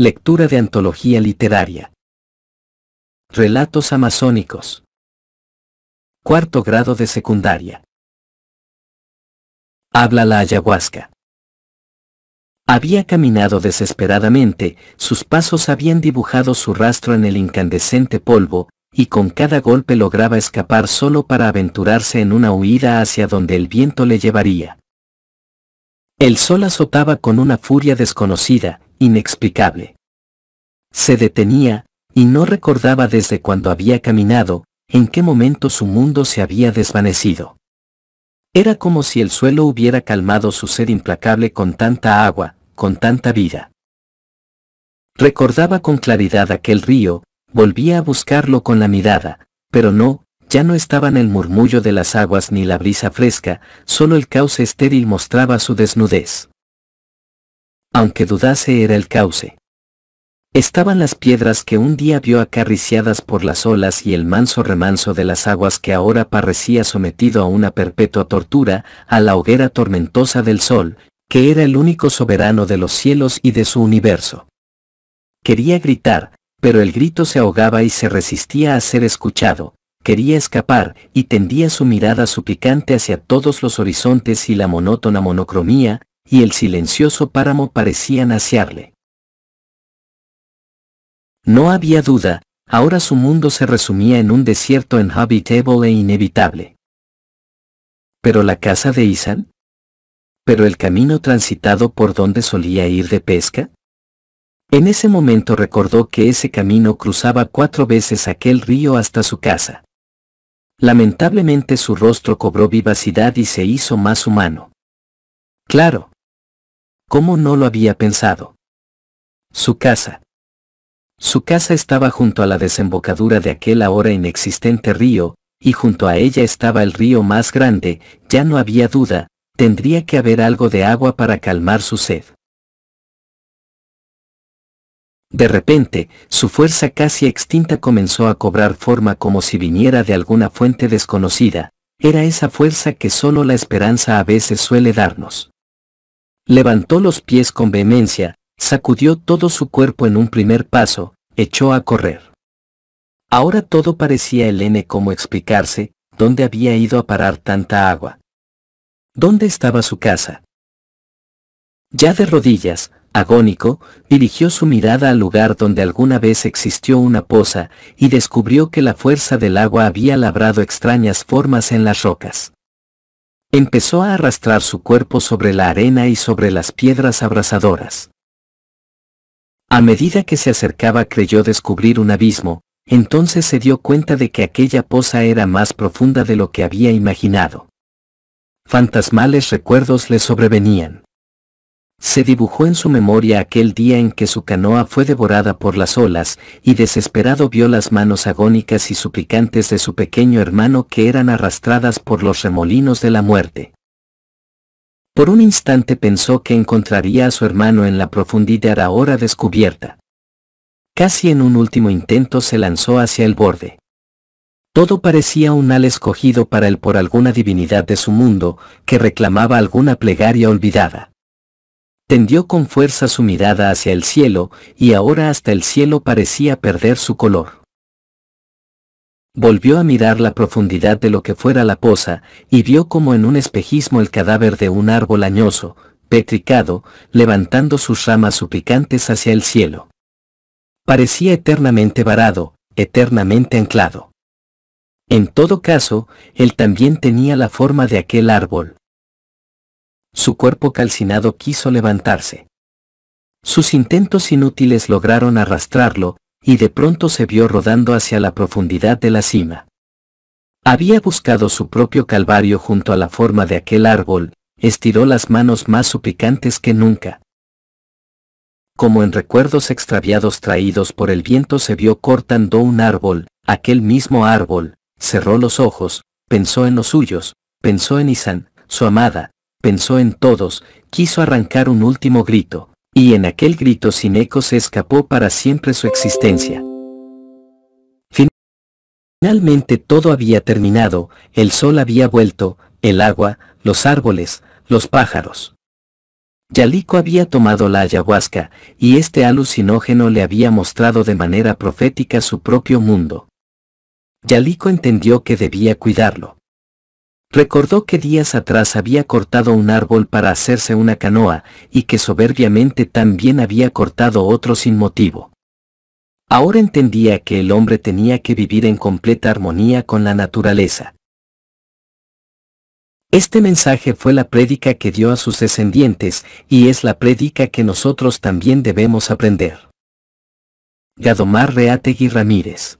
Lectura de antología literaria. Relatos amazónicos. Cuarto grado de secundaria. Habla la ayahuasca. Había caminado desesperadamente, sus pasos habían dibujado su rastro en el incandescente polvo, y con cada golpe lograba escapar solo para aventurarse en una huida hacia donde el viento le llevaría. El sol azotaba con una furia desconocida, inexplicable. Se detenía, y no recordaba desde cuando había caminado, en qué momento su mundo se había desvanecido. Era como si el suelo hubiera calmado su sed implacable con tanta agua, con tanta vida. Recordaba con claridad aquel río, volvía a buscarlo con la mirada, pero no, ya no estaba en el murmullo de las aguas ni la brisa fresca, solo el cauce estéril mostraba su desnudez aunque dudase era el cauce. Estaban las piedras que un día vio acariciadas por las olas y el manso remanso de las aguas que ahora parecía sometido a una perpetua tortura, a la hoguera tormentosa del sol, que era el único soberano de los cielos y de su universo. Quería gritar, pero el grito se ahogaba y se resistía a ser escuchado, quería escapar y tendía su mirada suplicante hacia todos los horizontes y la monótona monocromía, y el silencioso páramo parecía naciarle. No había duda, ahora su mundo se resumía en un desierto inhabitable e inevitable. Pero la casa de Isan? ¿Pero el camino transitado por donde solía ir de pesca? En ese momento recordó que ese camino cruzaba cuatro veces aquel río hasta su casa. Lamentablemente su rostro cobró vivacidad y se hizo más humano. Claro, ¿Cómo no lo había pensado? Su casa. Su casa estaba junto a la desembocadura de aquel ahora inexistente río, y junto a ella estaba el río más grande, ya no había duda, tendría que haber algo de agua para calmar su sed. De repente, su fuerza casi extinta comenzó a cobrar forma como si viniera de alguna fuente desconocida, era esa fuerza que solo la esperanza a veces suele darnos. Levantó los pies con vehemencia, sacudió todo su cuerpo en un primer paso, echó a correr. Ahora todo parecía el n como explicarse, dónde había ido a parar tanta agua. ¿Dónde estaba su casa? Ya de rodillas, agónico, dirigió su mirada al lugar donde alguna vez existió una poza, y descubrió que la fuerza del agua había labrado extrañas formas en las rocas. Empezó a arrastrar su cuerpo sobre la arena y sobre las piedras abrasadoras. A medida que se acercaba creyó descubrir un abismo, entonces se dio cuenta de que aquella poza era más profunda de lo que había imaginado. Fantasmales recuerdos le sobrevenían. Se dibujó en su memoria aquel día en que su canoa fue devorada por las olas, y desesperado vio las manos agónicas y suplicantes de su pequeño hermano que eran arrastradas por los remolinos de la muerte. Por un instante pensó que encontraría a su hermano en la profundidad ahora descubierta. Casi en un último intento se lanzó hacia el borde. Todo parecía un al escogido para él por alguna divinidad de su mundo, que reclamaba alguna plegaria olvidada. Tendió con fuerza su mirada hacia el cielo, y ahora hasta el cielo parecía perder su color. Volvió a mirar la profundidad de lo que fuera la poza, y vio como en un espejismo el cadáver de un árbol añoso, petricado, levantando sus ramas suplicantes hacia el cielo. Parecía eternamente varado, eternamente anclado. En todo caso, él también tenía la forma de aquel árbol, su cuerpo calcinado quiso levantarse. Sus intentos inútiles lograron arrastrarlo, y de pronto se vio rodando hacia la profundidad de la cima. Había buscado su propio calvario junto a la forma de aquel árbol, estiró las manos más suplicantes que nunca. Como en recuerdos extraviados traídos por el viento se vio cortando un árbol, aquel mismo árbol, cerró los ojos, pensó en los suyos, pensó en Isan, su amada, pensó en todos, quiso arrancar un último grito, y en aquel grito sin eco se escapó para siempre su existencia. Finalmente todo había terminado, el sol había vuelto, el agua, los árboles, los pájaros. Yalico había tomado la ayahuasca, y este alucinógeno le había mostrado de manera profética su propio mundo. Yalico entendió que debía cuidarlo. Recordó que días atrás había cortado un árbol para hacerse una canoa, y que soberbiamente también había cortado otro sin motivo. Ahora entendía que el hombre tenía que vivir en completa armonía con la naturaleza. Este mensaje fue la prédica que dio a sus descendientes, y es la prédica que nosotros también debemos aprender. Gadomar Reategui Ramírez